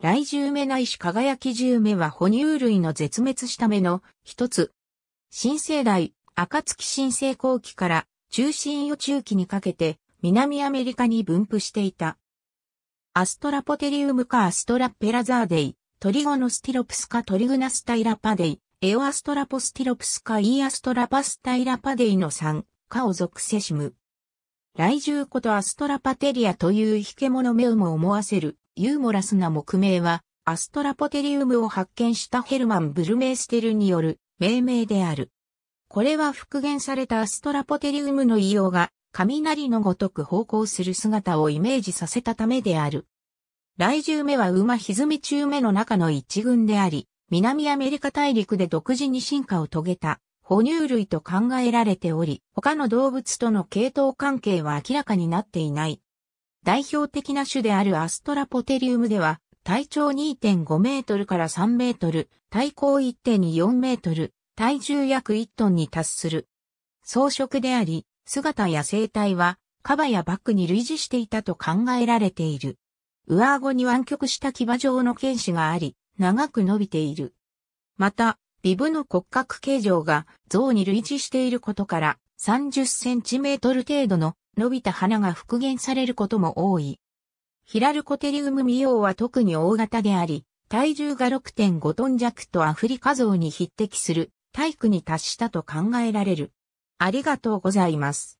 雷獣目ないし輝き獣目は哺乳類の絶滅した目の一つ。新生代、暁新生後期から中心予中期にかけて南アメリカに分布していた。アストラポテリウムかアストラペラザーデイ、トリゴノスティロプスかトリグナスタイラパデイ、エオアストラポスティロプスかイーアストラパスタイラパデイの3かを属せしむ。雷獣ことアストラパテリアという引け物目をも思わせるユーモラスな木名は、アストラポテリウムを発見したヘルマン・ブルメーステルによる命名である。これは復元されたアストラポテリウムの異様が雷のごとく方向する姿をイメージさせたためである。雷獣目は馬歪み中目の中の一群であり、南アメリカ大陸で独自に進化を遂げた哺乳類と考えられており、他の動物との系統関係は明らかになっていない。代表的な種であるアストラポテリウムでは、体長2.5メートルから3メートル、体高1.24メートル、体重約1トンに達する。草食であり、姿や生態は、カバやバックに類似していたと考えられている。上顎に湾曲した牙状の剣歯があり、長く伸びている。また、ビブの骨格形状が像に類似していることから30センチメートル程度の伸びた花が復元されることも多い。ヒラルコテリウムミオウは特に大型であり、体重が6.5トン弱とアフリカ像に匹敵する体育に達したと考えられる。ありがとうございます。